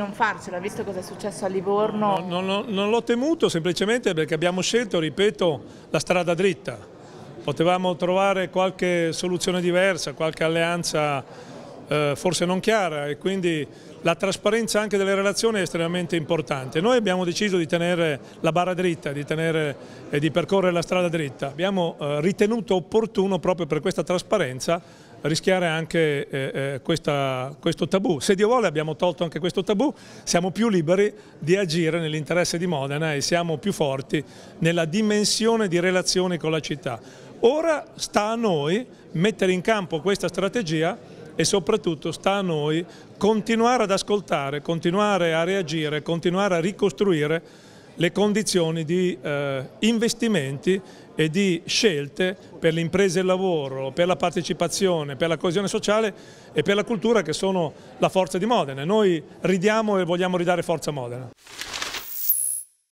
non farcela, visto cosa è successo a Livorno? non, non, non l'ho temuto semplicemente perché abbiamo scelto, ripeto, la strada dritta. Potevamo trovare qualche soluzione diversa, qualche alleanza eh, forse non chiara e quindi la trasparenza anche delle relazioni è estremamente importante. Noi abbiamo deciso di tenere la barra dritta, di, tenere, eh, di percorrere la strada dritta, abbiamo eh, ritenuto opportuno proprio per questa trasparenza rischiare anche eh, eh, questa, questo tabù. Se Dio vuole abbiamo tolto anche questo tabù, siamo più liberi di agire nell'interesse di Modena e siamo più forti nella dimensione di relazioni con la città. Ora sta a noi mettere in campo questa strategia e soprattutto sta a noi continuare ad ascoltare, continuare a reagire, continuare a ricostruire le condizioni di eh, investimenti e di scelte per le imprese e il lavoro, per la partecipazione, per la coesione sociale e per la cultura che sono la forza di Modena. Noi ridiamo e vogliamo ridare forza a Modena.